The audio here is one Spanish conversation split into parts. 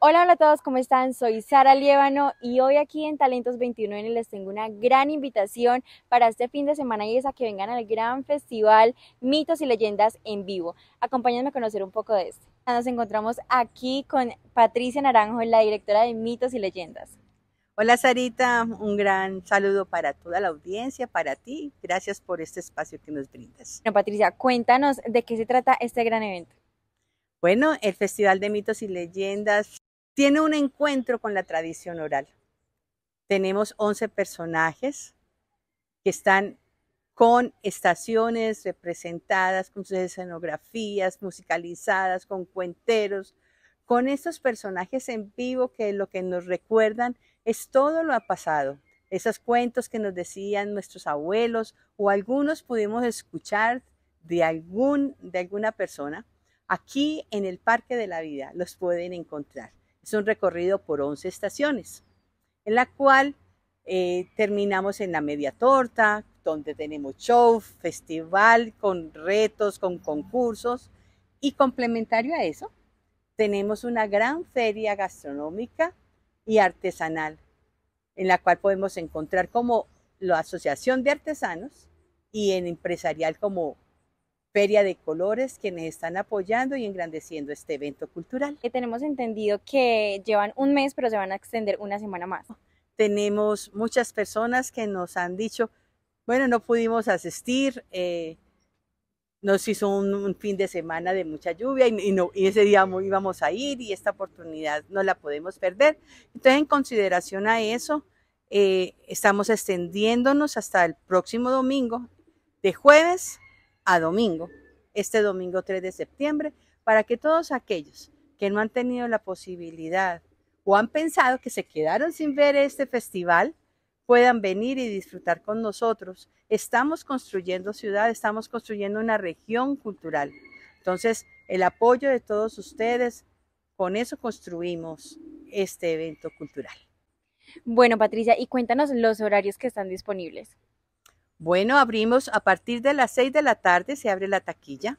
Hola, hola a todos, ¿cómo están? Soy Sara Liévano y hoy aquí en Talentos 21 les tengo una gran invitación para este fin de semana y es a que vengan al gran festival Mitos y Leyendas en vivo. Acompáñenme a conocer un poco de este. Nos encontramos aquí con Patricia Naranjo, la directora de Mitos y Leyendas. Hola Sarita, un gran saludo para toda la audiencia, para ti. Gracias por este espacio que nos brindas. Bueno, Patricia, cuéntanos de qué se trata este gran evento. Bueno, el Festival de Mitos y Leyendas tiene un encuentro con la tradición oral. Tenemos 11 personajes que están con estaciones representadas, con sus escenografías musicalizadas, con cuenteros, con estos personajes en vivo que lo que nos recuerdan es todo lo ha pasado. Esos cuentos que nos decían nuestros abuelos o algunos pudimos escuchar de, algún, de alguna persona, aquí en el Parque de la Vida los pueden encontrar. Es un recorrido por 11 estaciones, en la cual eh, terminamos en la media torta, donde tenemos show, festival, con retos, con concursos. Y complementario a eso, tenemos una gran feria gastronómica y artesanal, en la cual podemos encontrar como la Asociación de Artesanos y en empresarial como Feria de Colores, quienes están apoyando y engrandeciendo este evento cultural. Que tenemos entendido que llevan un mes, pero se van a extender una semana más. Tenemos muchas personas que nos han dicho, bueno, no pudimos asistir, eh, nos hizo un, fin de semana de mucha lluvia y, no, y ese día íbamos a ir y esta oportunidad no la podemos perder. Entonces, en consideración a eso, eh, estamos extendiéndonos hasta el próximo domingo, de jueves a domingo, este domingo 3 de septiembre, para que todos aquellos que no han tenido la posibilidad o han pensado que se quedaron sin ver este festival, puedan venir y disfrutar con nosotros. Estamos construyendo ciudad, estamos construyendo una región cultural. Entonces, el apoyo de todos ustedes, con eso construimos este evento cultural. Bueno, Patricia, y cuéntanos los horarios que están disponibles. Bueno, abrimos a partir de las 6 de la tarde, se abre la taquilla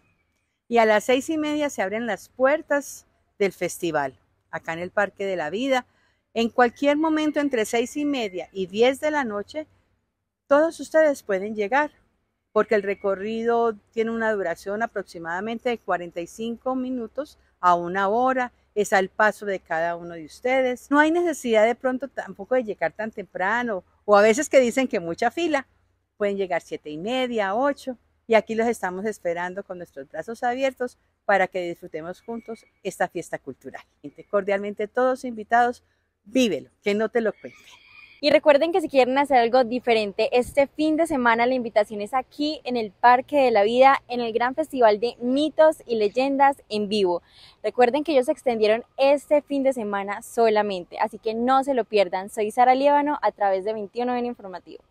y a las seis y media se abren las puertas del festival, acá en el Parque de la Vida. En cualquier momento entre seis y media y 10 de la noche, todos ustedes pueden llegar, porque el recorrido tiene una duración aproximadamente de 45 minutos a una hora, es al paso de cada uno de ustedes. No hay necesidad de pronto tampoco de llegar tan temprano, o a veces que dicen que mucha fila pueden llegar siete y media, ocho, y aquí los estamos esperando con nuestros brazos abiertos para que disfrutemos juntos esta fiesta cultural. Cordialmente todos invitados, vívelo, que no te lo cuente. Y recuerden que si quieren hacer algo diferente, este fin de semana la invitación es aquí en el Parque de la Vida, en el gran festival de mitos y leyendas en vivo. Recuerden que ellos se extendieron este fin de semana solamente, así que no se lo pierdan. Soy Sara Líbano a través de 21 en Informativo.